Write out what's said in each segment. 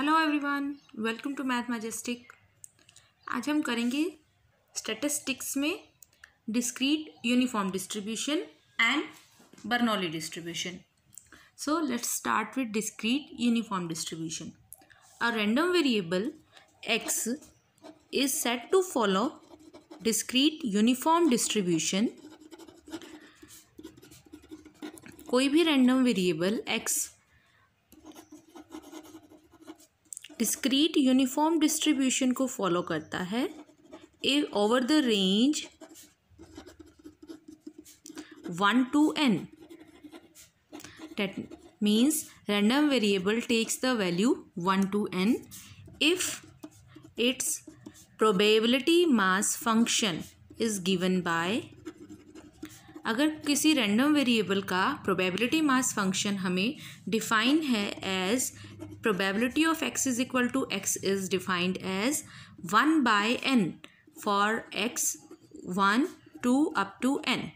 Hello everyone welcome to Math Majestic आज हम करेंगे स्टेटिस्टिक्स में discrete uniform distribution and Bernoulli distribution so let's start with discrete uniform distribution a random variable x is said to follow discrete uniform distribution कोई भी random variable x discrete uniform distribution को follow करता है a over the range one to n that means random variable takes the value one to n if its probability mass function is given by अगर किसी random variable का probability mass function हमें define है as probability of x is equal to x is defined as one by n for x one two up to n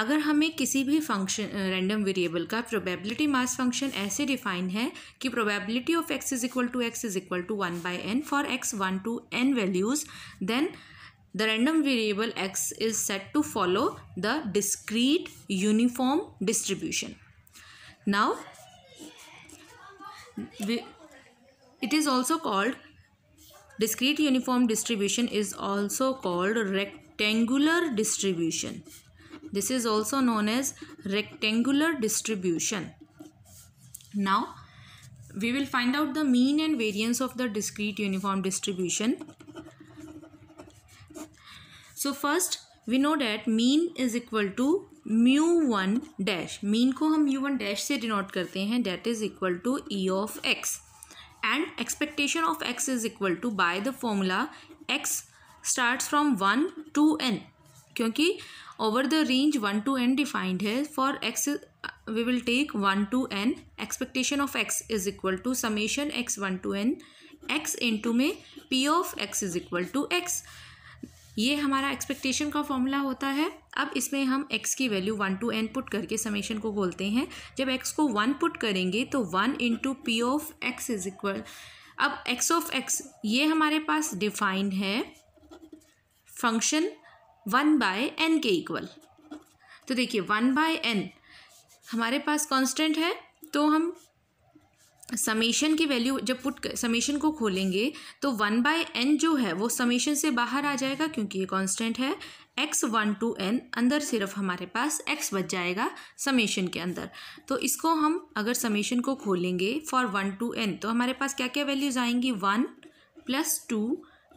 अगर हमें किसी भी function random variable का प्रोबेबिलिटी मास फंक्शन ऐसे define है कि probability of x is equal to x is equal to one by n for x one to n values then the random variable x is said to follow the discrete uniform distribution now it is also called discrete uniform distribution is also called rectangular distribution this is also known as rectangular distribution now we will find out the mean and variance of the discrete uniform distribution so first we know that mean is equal to mu one dash mean को हम mu one dash से denote करते हैं that is equal to E of x and expectation of x is equal to by the formula x start from one to n क्योंकि over the range one to n defined है for x we will take 1 to n expectation of x is equal to summation x 1 to n x into में p of x is equal to x ये हमारा expectation का formula होता है अब इसमें हम x की value one to n put करके समेशन को खोलते हैं जब x को वन पुट करेंगे तो one into P of x is equal अब x ऑफ x ये हमारे पास डिफाइंड है फंक्शन वन बाय एन के इक्वल तो देखिए वन बाय एन हमारे पास कांस्टेंट है तो हम समेशन की वैल्यू जब पुट समेशन को खोलेंगे तो वन बाय एन जो है वो समेशन से बाहर आ जाएगा क्योंकि ये कांस्टेंट है एक्स वन टू एन अंदर सिर्फ हमारे पास एक्स बच जाएगा समेशन के अंदर तो इसको हम अगर समेशन को खोलेंगे फॉर वन टू एन तो हमारे पास क्या क्या वैल्यूज़ आएंगी one plus two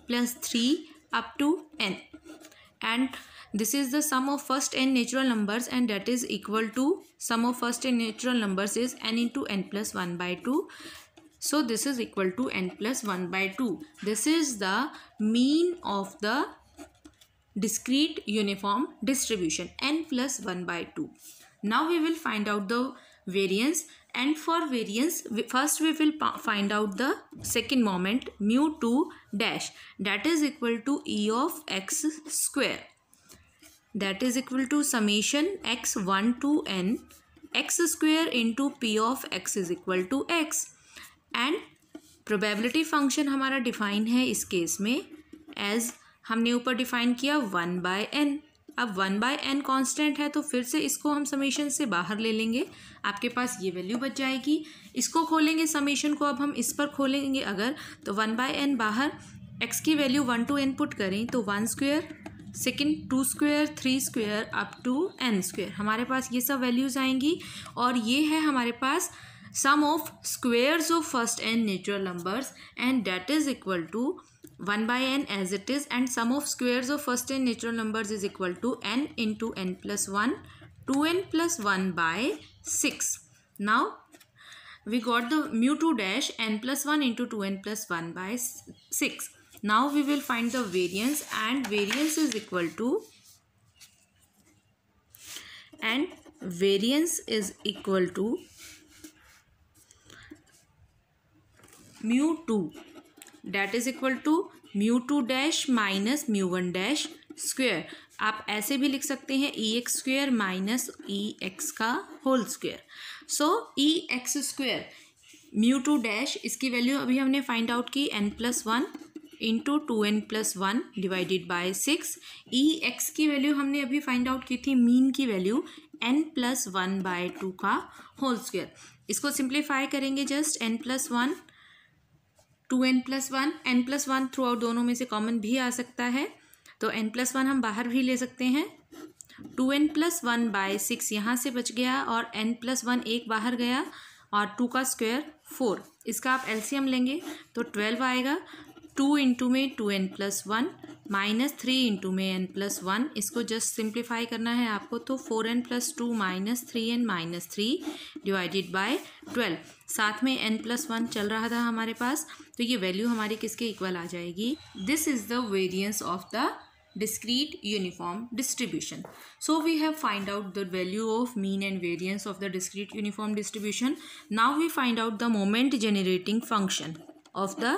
plus three up to n and This is the sum of first n natural numbers and that is equal to sum of first n natural numbers is n into n plus 1 by 2. So this is equal to n plus 1 by 2. This is the mean of the discrete uniform distribution n plus 1 by 2. Now we will find out the variance and for variance first we will find out the second moment mu 2 dash that is equal to e of x square that is equal to summation x one to n x square into P of x is equal to x and probability function हमारा define है इस case में as हमने ऊपर define किया one by n अब one by n constant है तो फिर से इसको हम समेशन से बाहर ले लेंगे आपके पास ये वैल्यू बच जाएगी इसको खोलेंगे समेशन को अब हम इस पर खोलेंगे अगर तो वन बाय एन बाहर एक्स की value one to n put करें तो one square second two square three square up to n square हमारे पास ये सब वैल्यूज़ आएंगी और ये है हमारे पास sum of squares of first n natural numbers and that is equal to one by n as it is and sum of squares of first n natural numbers is equal to n into n plus one to n plus one by six now we got the mu two dash n plus one into two n plus one by six now we will find the variance and variance is equal to and variance is equal to mu 2 that is equal to mu two dash minus mu one dash square आप ऐसे भी लिख सकते हैं E x square minus E x का whole square so E x square mu two dash इसकी value अभी हमने फाइंड आउट की n plus one into two n plus one divided by six E x की value हमने अभी find out की थी मीन की value n plus one by to का होल स्क्वेयर इसको सिंप्लीफाई करेंगे just n plus one to n plus one n plus one throughout दोनों में से कॉमन भी आ सकता है तो एन प्लस वन हम बाहर भी ले सकते हैं two n plus one by six यहाँ से बच गया और एन प्लस वन एक बाहर गया और टू का स्क्वेयर फोर इसका आप एलसीएम लेंगे तो ट्वेल्व आएगा टू इंटू में two n plus one minus three into में एन प्लस वन इसको जस्ट सिंप्लीफाई करना है आपको तो four n plus two minus three n minus three divided by twelve साथ में एन प्लस वन चल रहा था हमारे पास तो ये वैल्यू हमारी किसके इक्वल आ जाएगी this is the variance of the discrete uniform distribution so we have find out the value of mean and variance of the discrete uniform distribution now we find out the moment generating function of the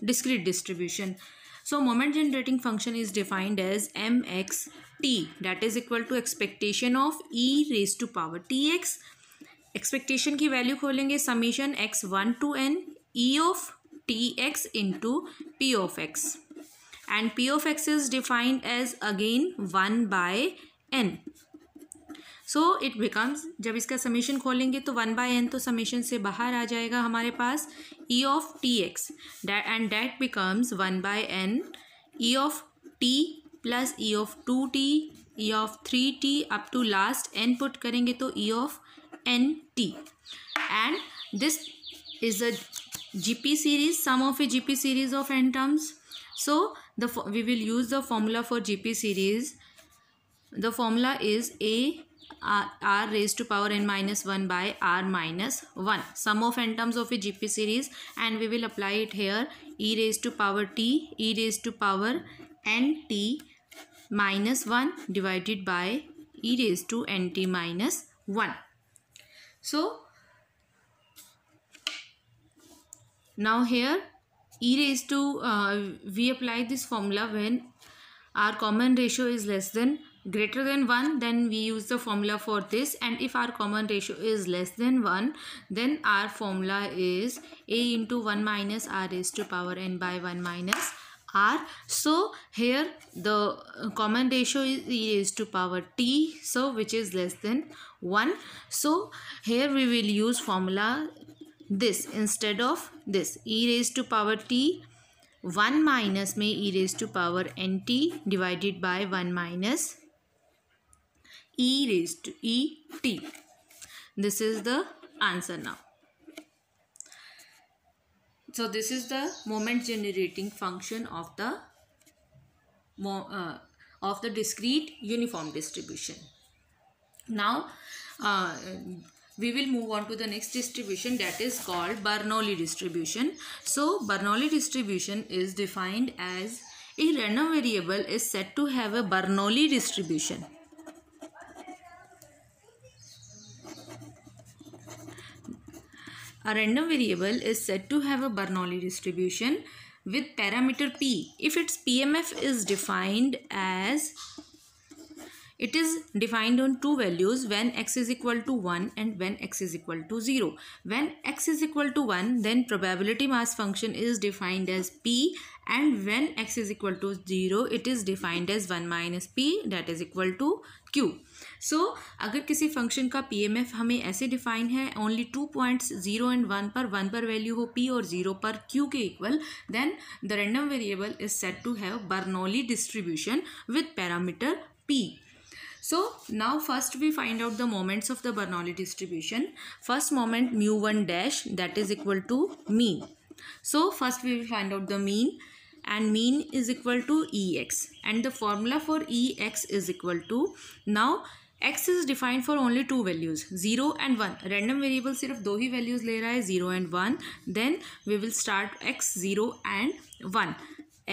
discrete distribution. So moment generating function is defined as mxt that is equal to expectation of e raised to power tx. Expectation ki value kholenge summation x one to n e of tx into p of x and p of x is defined as again 1 by n. So it becomes जब इसका summation खोलेंगे तो one by n तो summation से बाहर आ जाएगा हमारे पास e of t x and that becomes one by n e of t plus e of two t e of three t up to last n put करेंगे तो e of n t and this is G P series sum of a G P series of n terms. So the will use the formula for G P series the formula is a r, r raised to power n minus 1 by r minus 1 sum of n terms of a gp series and we will apply it here e raised to power t e raised to power n t minus 1 divided by e raised to n t minus 1 so now here e raised to uh, we apply this formula when our common ratio is less than greater than 1 then we use the formula for this and if our common ratio is less than 1 then our formula is a into 1 minus r raised to power n by 1 minus r so here the uh, common ratio is e raised to power t so which is less than 1 so here we will use formula this instead of this e raised to power t 1 minus may e raised to power nt divided by 1 minus e raised to e t. This is the answer now. So this is the moment generating function of the uh, of the discrete uniform distribution. Now uh, we will move on to the next distribution that is called Bernoulli distribution. So Bernoulli distribution is defined as a random variable is said to have a Bernoulli distribution A random variable is said to have a Bernoulli distribution with parameter p if its PMF is defined as it is defined on two values when x is equal to 1 and when x is equal to 0. When x is equal to 1 then probability mass function is defined as p and when x is equal to 0 it is defined as 1 minus p that is equal to q. so, अगर किसी function का PMF हमें ऐसे define है only two points zero and one पर one पर value हो p और जीरो पर क्यू के equal then the random variable is said to have Bernoulli distribution with so now first we find out the moments of the Bernoulli distribution. First moment mu 1 dash that is equal to mean. So first we will find out the mean and mean is equal to ex and the formula for ex is equal to now x is defined for only two values 0 and 1 random variable सिर्फ of ही values ले hai 0 and 1 then we will start x 0 and 1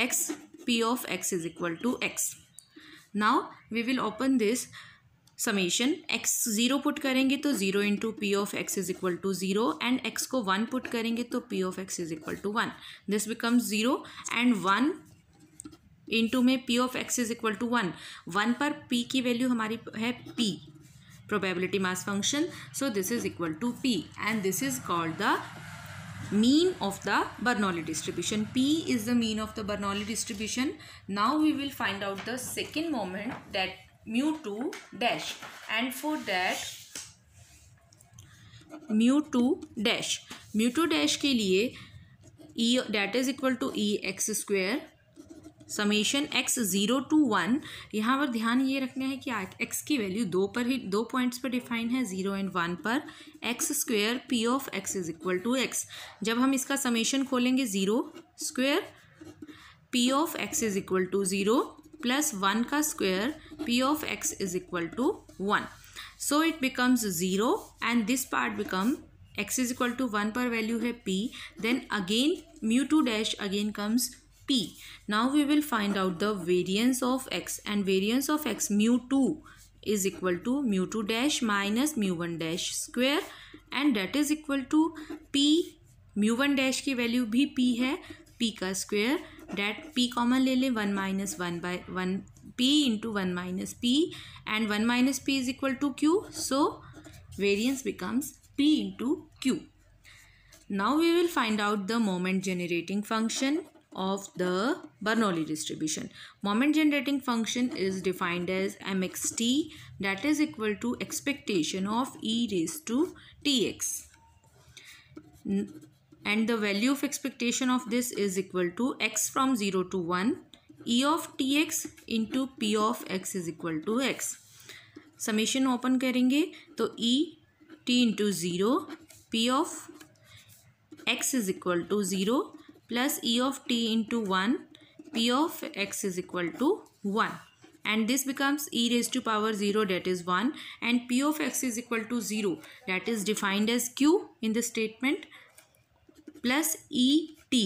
x p of x is equal to x now we will open this summation x zero put करेंगे तो zero into P of x is equal to zero and x को one put करेंगे तो p of x is equal to one this becomes zero and one into में p of x is equal to one one पर p की value हमारी है p probability mass function so this is equal to p and this is called the mean of the Bernoulli distribution. P is the mean of the Bernoulli distribution. Now we will find out the second moment that mu 2 dash and for that mu 2 dash mu 2 dash के लिए e that is equal to e x square summation x zero to one यहाँ पर ध्यान ये रखना है कि x की वैल्यू दो पर ही दो पॉइंट्स पर डिफाइन है ज़ीरो एंड वन पर x square p of x is equal to x जब हम इसका समेशन खोलेंगे zero square p of x is equal to zero plus one का square p of x is equal to one so it becomes zero and this part become x is equal to one पर value है p then again mu two dash again comes P. Now we will find out the variance of X and variance of X mu 2 is equal to mu 2 dash minus mu 1 dash square and that is equal to P mu 1 dash की value भी P है P का square that P common ले लें one minus one minus 1 by P into one minus P and one minus P is equal to Q so variance becomes P into Q. Now we will find out the moment generating function of the Bernoulli distribution. Moment generating function is defined as mxt that is equal to expectation of e raised to tx. And the value of expectation of this is equal to x from 0 to 1 e of tx into p of x is equal to x. Summation open करेंगे तो e t into zero p of x is equal to zero plus E of t into 1 P of x is equal to 1 and this becomes e raised to power 0 that is 1 and P of x is equal to 0 that is defined as Q in the statement plus E t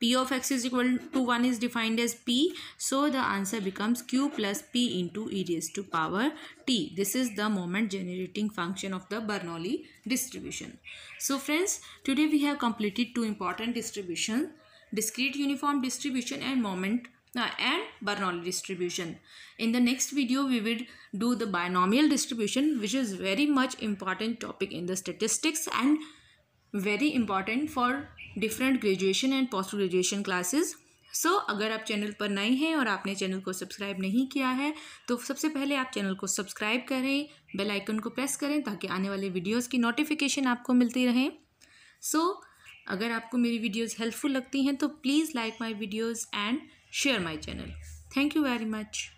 p of x is equal to 1 is defined as p. So the answer becomes q plus p into e raised to power t. This is the moment generating function of the Bernoulli distribution. So friends, today we have completed two important distributions. Discrete uniform distribution and moment uh, and Bernoulli distribution. In the next video, we will do the binomial distribution which is very much important topic in the statistics and very important for different graduation and post graduation classes so अगर आप channel पर नए हैं और आपने channel को subscribe नहीं किया है तो सबसे पहले आप चैनल को सब्सक्राइब करें बेल आइकन को प्रेस करें ताकि आने वाले वीडियोस की नोटिफिकेशन आपको मिलती रहें सो so, अगर आपको मेरी वीडियोस हेल्पफुल लगती हैं तो please like my videos and share my channel thank you very much